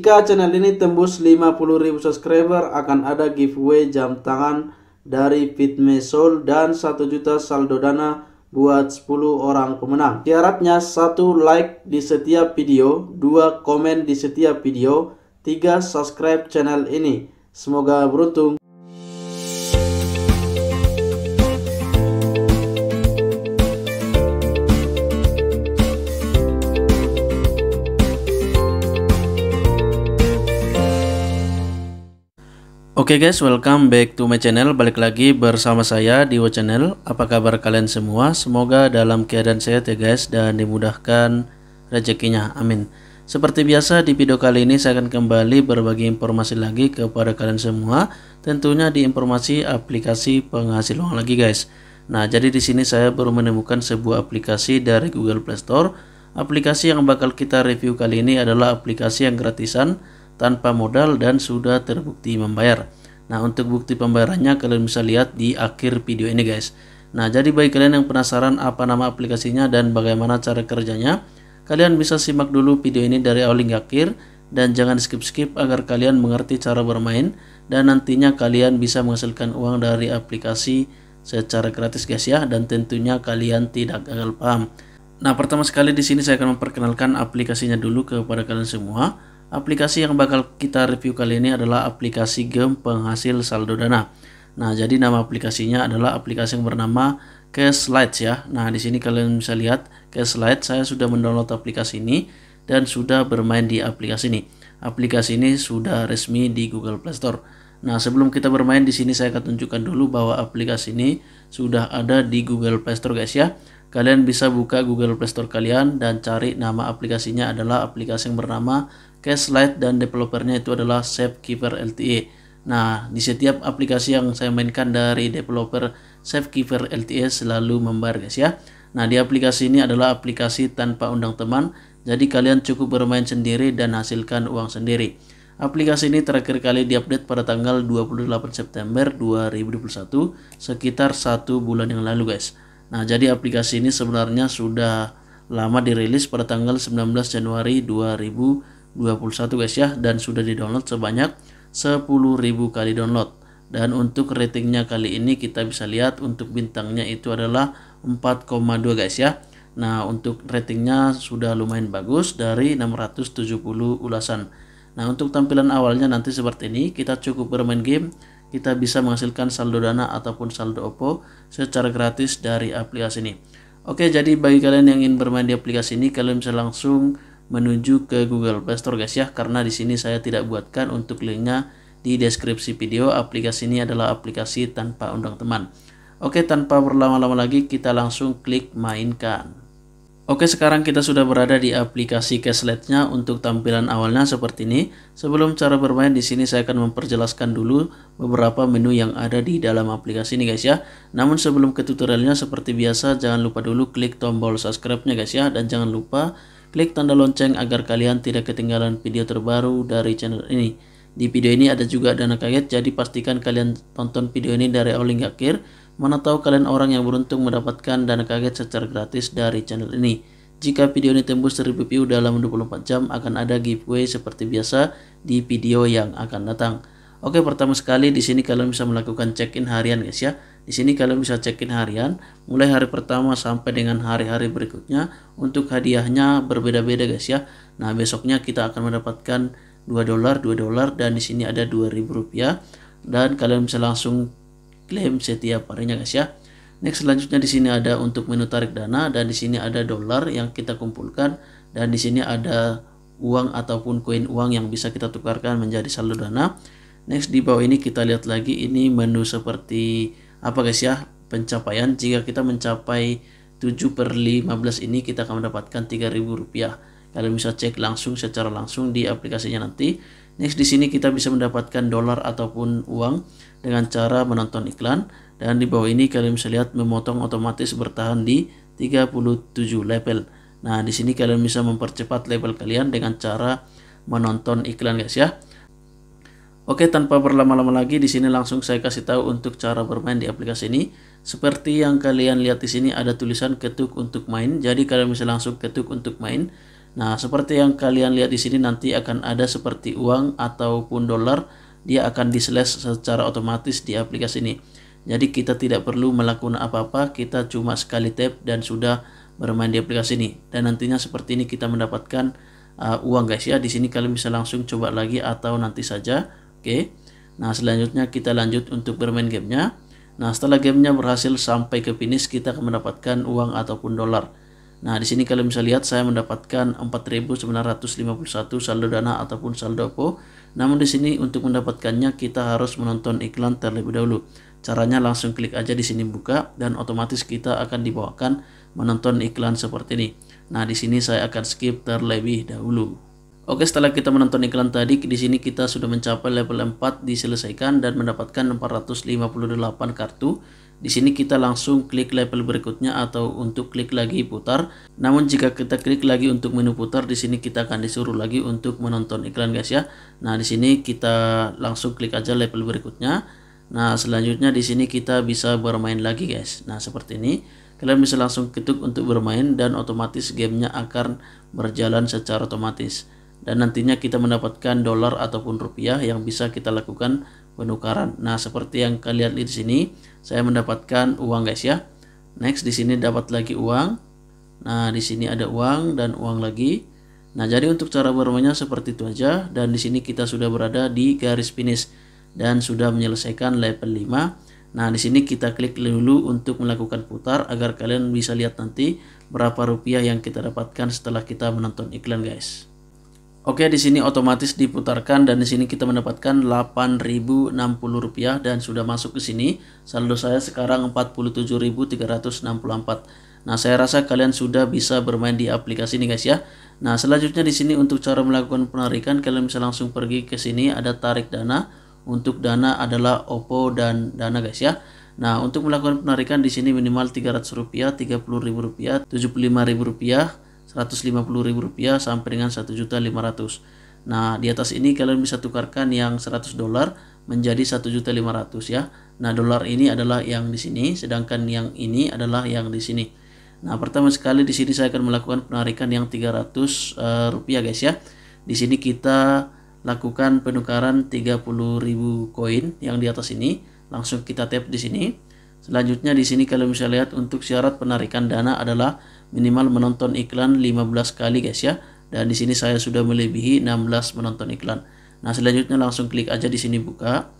Jika channel ini tembus 50.000 subscriber akan ada giveaway jam tangan dari Fitme Soul dan 1 juta saldo dana buat 10 orang pemenang. Syaratnya satu like di setiap video, dua komen di setiap video, tiga subscribe channel ini. Semoga beruntung. Oke okay guys, welcome back to my channel. Balik lagi bersama saya di Wo Channel. Apa kabar kalian semua? Semoga dalam keadaan sehat ya guys dan dimudahkan rezekinya. Amin. Seperti biasa di video kali ini saya akan kembali berbagi informasi lagi kepada kalian semua, tentunya di informasi aplikasi penghasil uang lagi guys. Nah, jadi di sini saya baru menemukan sebuah aplikasi dari Google Play Store. Aplikasi yang bakal kita review kali ini adalah aplikasi yang gratisan tanpa modal dan sudah terbukti membayar. Nah untuk bukti pembayarannya kalian bisa lihat di akhir video ini guys. Nah jadi bagi kalian yang penasaran apa nama aplikasinya dan bagaimana cara kerjanya, kalian bisa simak dulu video ini dari awal hingga akhir dan jangan skip-skip agar kalian mengerti cara bermain dan nantinya kalian bisa menghasilkan uang dari aplikasi secara gratis guys ya dan tentunya kalian tidak gagal paham. Nah pertama sekali di sini saya akan memperkenalkan aplikasinya dulu kepada kalian semua. Aplikasi yang bakal kita review kali ini adalah aplikasi game penghasil saldo dana. Nah, jadi nama aplikasinya adalah aplikasi yang bernama Lights ya. Nah, di sini kalian bisa lihat Lights saya sudah mendownload aplikasi ini dan sudah bermain di aplikasi ini. Aplikasi ini sudah resmi di Google Play Store. Nah, sebelum kita bermain di sini saya akan tunjukkan dulu bahwa aplikasi ini sudah ada di Google Play Store guys ya. Kalian bisa buka Google Play Store kalian dan cari nama aplikasinya adalah aplikasi yang bernama Cashlight dan developernya itu adalah Safekeeper LTE. Nah, di setiap aplikasi yang saya mainkan dari developer Safekeeper LTE selalu membar guys ya. Nah, di aplikasi ini adalah aplikasi tanpa undang teman, jadi kalian cukup bermain sendiri dan hasilkan uang sendiri. Aplikasi ini terakhir kali diupdate pada tanggal 28 September 2021, sekitar satu bulan yang lalu guys. Nah, jadi aplikasi ini sebenarnya sudah lama dirilis pada tanggal 19 Januari 2021 21 guys ya dan sudah di-download sebanyak 10.000 kali download. Dan untuk ratingnya kali ini kita bisa lihat untuk bintangnya itu adalah 4,2 guys ya. Nah, untuk ratingnya sudah lumayan bagus dari 670 ulasan. Nah, untuk tampilan awalnya nanti seperti ini, kita cukup bermain game, kita bisa menghasilkan saldo Dana ataupun saldo OPPO secara gratis dari aplikasi ini. Oke, jadi bagi kalian yang ingin bermain di aplikasi ini, kalian bisa langsung menuju ke Google Play Store guys ya karena di sini saya tidak buatkan untuk linknya di deskripsi video aplikasi ini adalah aplikasi tanpa undang teman oke tanpa berlama-lama lagi kita langsung klik mainkan Oke sekarang kita sudah berada di aplikasi cashlet nya untuk tampilan awalnya seperti ini. Sebelum cara bermain di sini saya akan memperjelaskan dulu beberapa menu yang ada di dalam aplikasi ini guys ya. Namun sebelum ke tutorialnya seperti biasa jangan lupa dulu klik tombol subscribe-nya guys ya dan jangan lupa Klik tanda lonceng agar kalian tidak ketinggalan video terbaru dari channel ini. Di video ini ada juga dana kaget, jadi pastikan kalian tonton video ini dari awal hingga akhir. Mana tahu kalian orang yang beruntung mendapatkan dana kaget secara gratis dari channel ini. Jika video ini tembus 1000 view dalam 24 jam, akan ada giveaway seperti biasa di video yang akan datang. Oke, pertama sekali di sini kalian bisa melakukan check-in harian guys ya. Di sini kalian bisa cekin harian mulai hari pertama sampai dengan hari-hari berikutnya untuk hadiahnya berbeda-beda guys ya. Nah, besoknya kita akan mendapatkan 2 dolar, 2 dolar dan di sini ada 2000 rupiah dan kalian bisa langsung klaim setiap harinya guys ya. Next selanjutnya di sini ada untuk menu tarik dana dan di sini ada dolar yang kita kumpulkan dan di sini ada uang ataupun koin uang yang bisa kita tukarkan menjadi saldo dana. Next di bawah ini kita lihat lagi ini menu seperti apa guys ya pencapaian jika kita mencapai 7 per 15 ini kita akan mendapatkan 3000 rupiah kalian bisa cek langsung secara langsung di aplikasinya nanti next di sini kita bisa mendapatkan dolar ataupun uang dengan cara menonton iklan dan di bawah ini kalian bisa lihat memotong otomatis bertahan di 37 level nah di sini kalian bisa mempercepat level kalian dengan cara menonton iklan guys ya Oke, tanpa berlama-lama lagi di sini langsung saya kasih tahu untuk cara bermain di aplikasi ini. Seperti yang kalian lihat di sini ada tulisan ketuk untuk main. Jadi kalian bisa langsung ketuk untuk main. Nah, seperti yang kalian lihat di sini nanti akan ada seperti uang ataupun dolar dia akan di-slash secara otomatis di aplikasi ini. Jadi kita tidak perlu melakukan apa-apa, kita cuma sekali tap dan sudah bermain di aplikasi ini. Dan nantinya seperti ini kita mendapatkan uh, uang guys ya. Di sini kalian bisa langsung coba lagi atau nanti saja Oke. Nah, selanjutnya kita lanjut untuk bermain gamenya. Nah, setelah gamenya berhasil sampai ke finish, kita akan mendapatkan uang ataupun dolar. Nah, di sini kalian bisa lihat saya mendapatkan 4.951 saldo dana ataupun saldo OPPO. Namun di sini untuk mendapatkannya kita harus menonton iklan terlebih dahulu. Caranya langsung klik aja di sini buka dan otomatis kita akan dibawakan menonton iklan seperti ini. Nah, di sini saya akan skip terlebih dahulu. Oke, setelah kita menonton iklan tadi, di sini kita sudah mencapai level 4 diselesaikan dan mendapatkan 458 kartu. Di sini kita langsung klik level berikutnya atau untuk klik lagi putar. Namun jika kita klik lagi untuk menu putar, di sini kita akan disuruh lagi untuk menonton iklan guys ya. Nah, di sini kita langsung klik aja level berikutnya. Nah, selanjutnya di sini kita bisa bermain lagi guys. Nah, seperti ini. Kalian bisa langsung ketuk untuk bermain dan otomatis gamenya akan berjalan secara otomatis dan nantinya kita mendapatkan dolar ataupun rupiah yang bisa kita lakukan penukaran. Nah, seperti yang kalian lihat di sini, saya mendapatkan uang guys ya. Next di sini dapat lagi uang. Nah, di sini ada uang dan uang lagi. Nah, jadi untuk cara bermainnya seperti itu aja dan di sini kita sudah berada di garis finish dan sudah menyelesaikan level 5. Nah, di sini kita klik dulu untuk melakukan putar agar kalian bisa lihat nanti berapa rupiah yang kita dapatkan setelah kita menonton iklan guys. Oke, di sini otomatis diputarkan dan di sini kita mendapatkan Rp8.060 dan sudah masuk ke sini. Saldo saya sekarang 47.364. Nah, saya rasa kalian sudah bisa bermain di aplikasi ini guys ya. Nah, selanjutnya di sini untuk cara melakukan penarikan kalian bisa langsung pergi ke sini ada tarik dana. Untuk dana adalah Oppo dan Dana guys ya. Nah, untuk melakukan penarikan di sini minimal Rp300, Rp30.000, Rp75.000 Rp150.000 sampai dengan 1.500. Nah, di atas ini kalian bisa tukarkan yang 100 dolar menjadi 1.500 ya. Nah, dolar ini adalah yang di sini, sedangkan yang ini adalah yang di sini. Nah, pertama sekali di sini saya akan melakukan penarikan yang 300 uh, eh, rupiah guys ya. Di sini kita lakukan penukaran 30.000 koin yang di atas ini, langsung kita tap di sini. Selanjutnya di sini kalian bisa lihat untuk syarat penarikan dana adalah minimal menonton iklan 15 kali guys ya. Dan di sini saya sudah melebihi 16 menonton iklan. Nah, selanjutnya langsung klik aja di sini buka.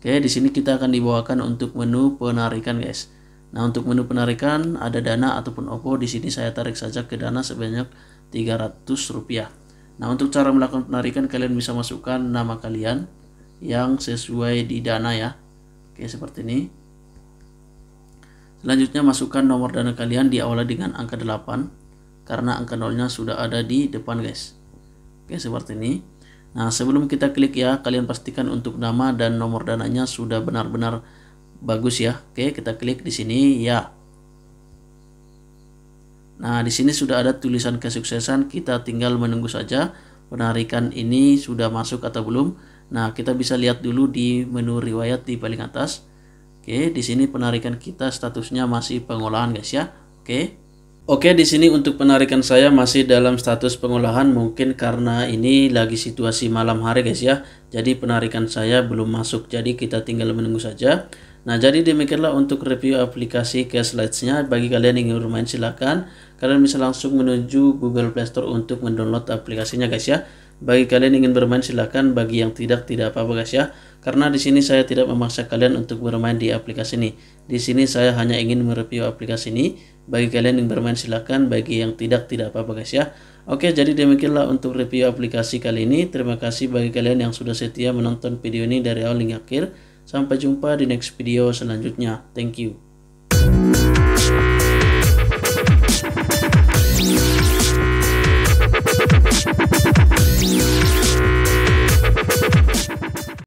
Oke, di sini kita akan dibawakan untuk menu penarikan guys. Nah, untuk menu penarikan ada Dana ataupun ovo. Di sini saya tarik saja ke Dana sebanyak 300 rupiah. Nah, untuk cara melakukan penarikan kalian bisa masukkan nama kalian yang sesuai di Dana ya. Oke, seperti ini. Selanjutnya masukkan nomor dana kalian diawali dengan angka 8 karena angka nolnya sudah ada di depan guys. Oke seperti ini. Nah sebelum kita klik ya kalian pastikan untuk nama dan nomor dananya sudah benar-benar bagus ya. Oke kita klik di sini ya. Nah di sini sudah ada tulisan kesuksesan kita tinggal menunggu saja penarikan ini sudah masuk atau belum. Nah kita bisa lihat dulu di menu riwayat di paling atas. Oke, di sini penarikan kita statusnya masih pengolahan guys ya. Oke. Oke, di sini untuk penarikan saya masih dalam status pengolahan mungkin karena ini lagi situasi malam hari guys ya. Jadi penarikan saya belum masuk. Jadi kita tinggal menunggu saja. Nah, jadi demikianlah untuk review aplikasi lights nya Bagi kalian yang ingin bermain silakan. Kalian bisa langsung menuju Google Play Store untuk mendownload aplikasinya guys ya. Bagi kalian ingin bermain silahkan, bagi yang tidak tidak apa-apa guys ya. Karena di sini saya tidak memaksa kalian untuk bermain di aplikasi ini. Di sini saya hanya ingin mereview aplikasi ini. Bagi kalian yang bermain silahkan, bagi yang tidak tidak apa-apa guys ya. Oke, jadi demikianlah untuk review aplikasi kali ini. Terima kasih bagi kalian yang sudah setia menonton video ini dari awal hingga akhir. Sampai jumpa di next video selanjutnya. Thank you.